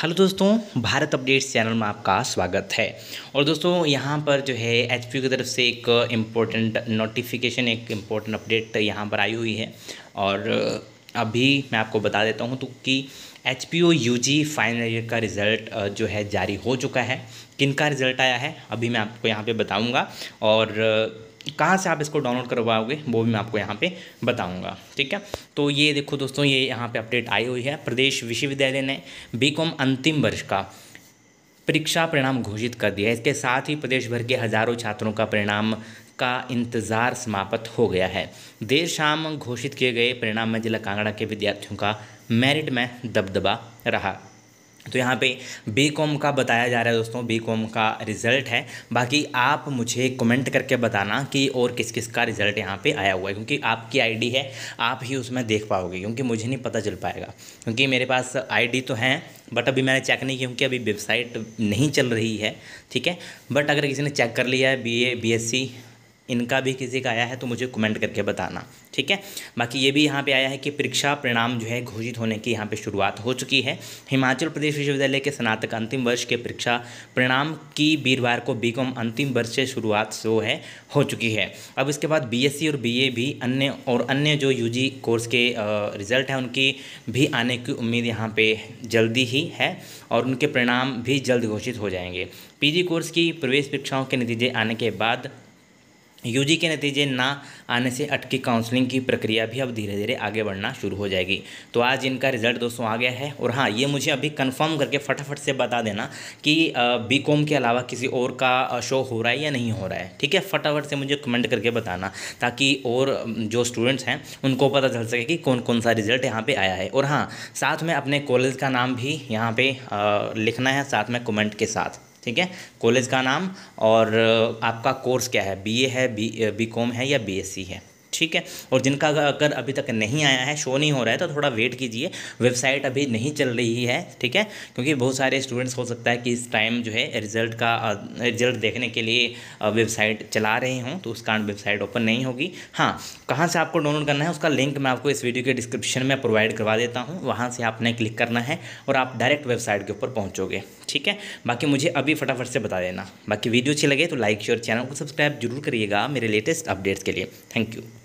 hello दोस्तों Bharat updates channel में आपका स्वागत है और दोस्तों यहाँ पर जो है एच की तरफ से एक इम्पोर्टेंट नोटिफिकेशन एक इम्पोर्टेंट अपडेट यहाँ पर आई हुई है और अभी मैं आपको बता देता हूँ तो कि H P O U G final year का रिज़ल्ट जो है जारी हो चुका है किन का रिज़ल्ट आया है अभी मैं आपको यहाँ पे बताऊँगा और कहाँ से आप इसको डाउनलोड करवाओगे वो भी मैं आपको यहाँ पे बताऊँगा ठीक है तो ये देखो दोस्तों ये यहाँ पे अपडेट आई हुई है प्रदेश विश्वविद्यालय ने बीकॉम अंतिम वर्ष का परीक्षा परिणाम घोषित कर दिया इसके साथ ही प्रदेश भर के हज़ारों छात्रों का परिणाम का इंतज़ार समाप्त हो गया है देर शाम घोषित किए गए परिणाम में जिला कांगड़ा के विद्यार्थियों का मेरिट में दबदबा रहा तो यहाँ पे बी कॉम का बताया जा रहा है दोस्तों बी कॉम का रिज़ल्ट है बाकी आप मुझे कमेंट करके बताना कि और किस किस का रिज़ल्ट यहाँ पे आया हुआ है क्योंकि आपकी आईडी है आप ही उसमें देख पाओगे क्योंकि मुझे नहीं पता चल पाएगा क्योंकि मेरे पास आईडी तो हैं बट अभी मैंने चेक नहीं किया क्योंकि अभी वेबसाइट नहीं चल रही है ठीक है बट अगर किसी ने चेक कर लिया है B A B S C इनका भी किसी का आया है तो मुझे कमेंट करके बताना ठीक है बाकी ये भी यहाँ पे आया है कि परीक्षा परिणाम जो है घोषित होने की यहाँ पे शुरुआत हो चुकी है हिमाचल प्रदेश विश्वविद्यालय के स्नातक अंतिम वर्ष के परीक्षा परिणाम की वीरवार को बी अंतिम वर्ष से शुरुआत जो है हो चुकी है अब इसके बाद बी e और बी भी अन्य और अन्य जो यू कोर्स के रिज़ल्ट हैं उनकी भी आने की उम्मीद यहाँ पर जल्दी ही है और उनके परिणाम भी जल्द घोषित हो जाएंगे पीजी कोर्स की प्रवेश परीक्षाओं के नतीजे आने के बाद यूजी के नतीजे ना आने से अटकी काउंसलिंग की प्रक्रिया भी अब धीरे धीरे आगे बढ़ना शुरू हो जाएगी तो आज इनका रिजल्ट दोस्तों आ गया है और हाँ ये मुझे अभी कंफर्म करके फटाफट से बता देना कि बी कॉम के अलावा किसी और का शो हो रहा है या नहीं हो रहा है ठीक है फटाफट से मुझे कमेंट करके बताना ताकि और जो स्टूडेंट्स हैं उनको पता चल सके कि कौन कौन सा रिजल्ट यहाँ पर आया है और हाँ साथ में अपने कॉलेज का नाम भी यहाँ पर लिखना है साथ में कमेंट के साथ ठीक है कॉलेज का नाम और आपका कोर्स क्या है बीए है बी बीकॉम है या बीएससी है ठीक है और जिनका अगर अभी तक नहीं आया है शो नहीं हो रहा है तो थोड़ा वेट कीजिए वेबसाइट अभी नहीं चल रही है ठीक है क्योंकि बहुत सारे स्टूडेंट्स हो सकता है कि इस टाइम जो है रिजल्ट का रिजल्ट देखने के लिए वेबसाइट चला रहे हों तो उस कारण वेबसाइट ओपन नहीं होगी हाँ कहाँ से आपको डाउनलोड करना है उसका लिंक मैं आपको इस वीडियो के डिस्क्रिप्शन में प्रोवाइड करवा देता हूँ वहाँ से आपने क्लिक करना है और आप डायरेक्ट वेबसाइट के ऊपर पहुँचोगे ठीक है बाकी मुझे अभी फटाफट से बता देना बाकी वीडियो अच्छी लगे तो लाइक शेयर चैनल को सब्सक्राइब जरूर करिएगा मेरे लेटेस्ट अपडेट्स के लिए थैंक यू